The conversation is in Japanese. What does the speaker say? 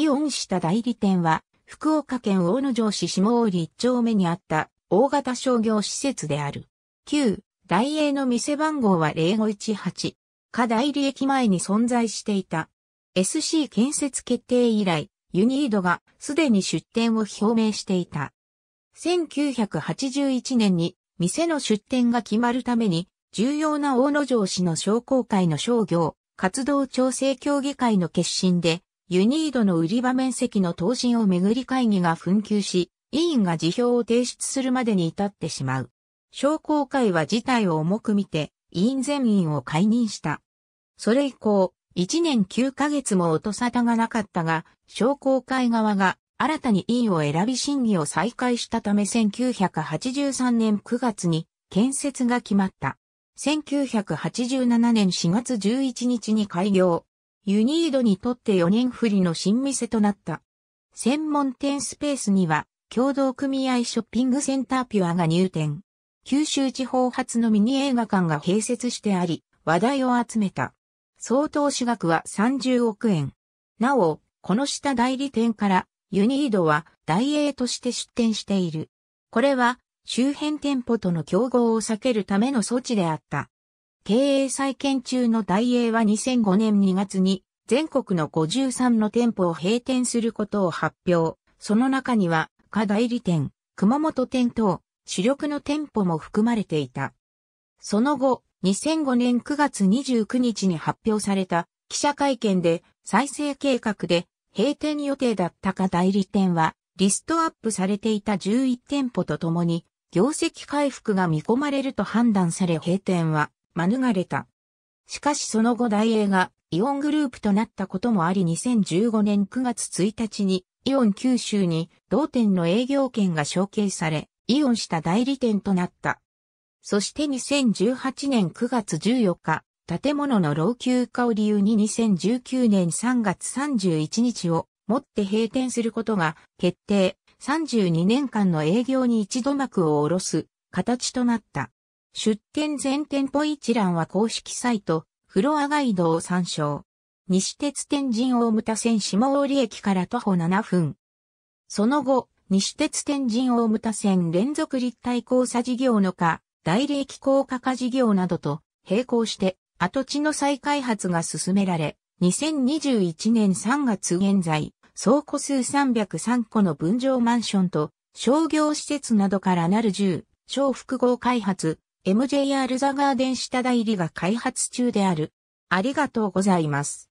イオンした代理店は、福岡県大野城市下大1丁目にあった大型商業施設である。旧、大英の店番号は0518。下代理駅前に存在していた。SC 建設決定以来、ユニードがすでに出店を表明していた。1981年に店の出店が決まるために重要な大野城市の商工会の商業活動調整協議会の決心でユニードの売り場面積の答申をめぐり会議が紛糾し、委員が辞表を提出するまでに至ってしまう。商工会は事態を重く見て、委員全員を解任した。それ以降、1年9ヶ月も音沙汰がなかったが、商工会側が新たに委員を選び審議を再開したため1983年9月に建設が決まった。1987年4月11日に開業。ユニードにとって4年振りの新店となった。専門店スペースには、共同組合ショッピングセンターピュアが入店。九州地方発のミニ映画館が併設してあり、話題を集めた。総投資額は30億円。なお、この下代理店からユニードは大英として出店している。これは周辺店舗との競合を避けるための措置であった。経営再建中のダイエーは2005年2月に全国の53の店舗を閉店することを発表。その中には、課代理店、熊本店等、主力の店舗も含まれていた。その後、2005年9月29日に発表された記者会見で再生計画で閉店予定だったか代理店はリストアップされていた11店舗とともに業績回復が見込まれると判断され閉店は免れた。しかしその後大英がイオングループとなったこともあり2015年9月1日にイオン九州に同店の営業権が承継され、イオンした代理店となった。そして2018年9月14日、建物の老朽化を理由に2019年3月31日をもって閉店することが決定、32年間の営業に一度幕を下ろす形となった。出店全店舗一覧は公式サイト、フロアガイドを参照。西鉄天神大牟田線下織駅から徒歩7分。その後、西鉄天神大牟田線連続立体交差事業のか、大利益高架化事業などと並行して、跡地の再開発が進められ、2021年3月現在、倉庫数303個の分譲マンションと、商業施設などからなる10、小複合開発、MJR ザガーデン下代理が開発中である。ありがとうございます。